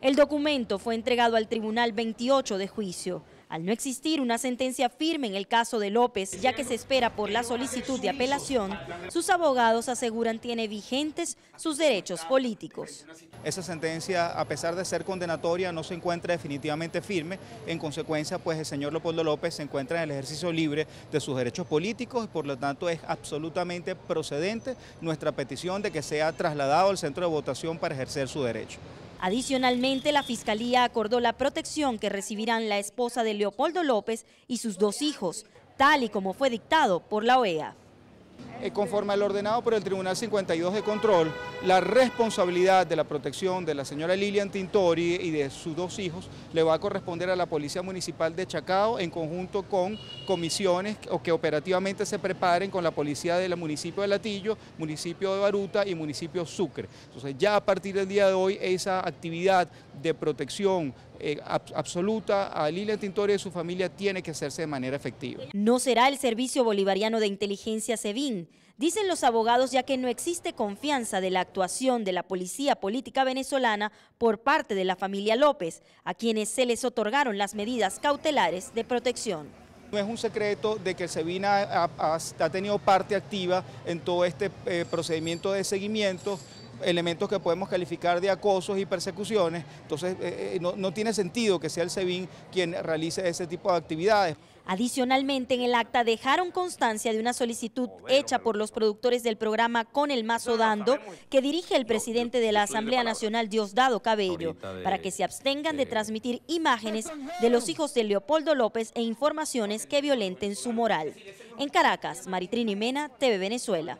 El documento fue entregado al Tribunal 28 de juicio. Al no existir una sentencia firme en el caso de López, ya que se espera por la solicitud de apelación, sus abogados aseguran tiene vigentes sus derechos políticos. Esa sentencia, a pesar de ser condenatoria, no se encuentra definitivamente firme. En consecuencia, pues el señor Leopoldo López se encuentra en el ejercicio libre de sus derechos políticos y por lo tanto es absolutamente procedente nuestra petición de que sea trasladado al centro de votación para ejercer su derecho. Adicionalmente, la Fiscalía acordó la protección que recibirán la esposa de Leopoldo López y sus dos hijos, tal y como fue dictado por la OEA. Eh, conforme al ordenado por el Tribunal 52 de Control, la responsabilidad de la protección de la señora Lilian Tintori y de sus dos hijos le va a corresponder a la Policía Municipal de Chacao en conjunto con comisiones o que operativamente se preparen con la Policía del municipio de Latillo, municipio de Baruta y municipio Sucre. Entonces ya a partir del día de hoy esa actividad de protección eh, absoluta a Lilian Tintoria y su familia tiene que hacerse de manera efectiva. No será el Servicio Bolivariano de Inteligencia SEBIN, dicen los abogados, ya que no existe confianza de la actuación de la policía política venezolana por parte de la familia López, a quienes se les otorgaron las medidas cautelares de protección. No es un secreto de que el ha, tenido parte activa en todo este eh, procedimiento de seguimiento elementos que podemos calificar de acosos y persecuciones. Entonces, eh, eh, no, tiene sentido que sea el SEBIN quien realice ese tipo de actividades. Adicionalmente, en el acta dejaron constancia de una solicitud hecha por los productores del programa Con el Mazo Dando, que dirige el presidente de la Asamblea Nacional, Diosdado Cabello, para que se abstengan de este, transmitir imágenes de los hijos de Leopoldo López e informaciones que violenten su moral. En Caracas, y Mena, TV Venezuela.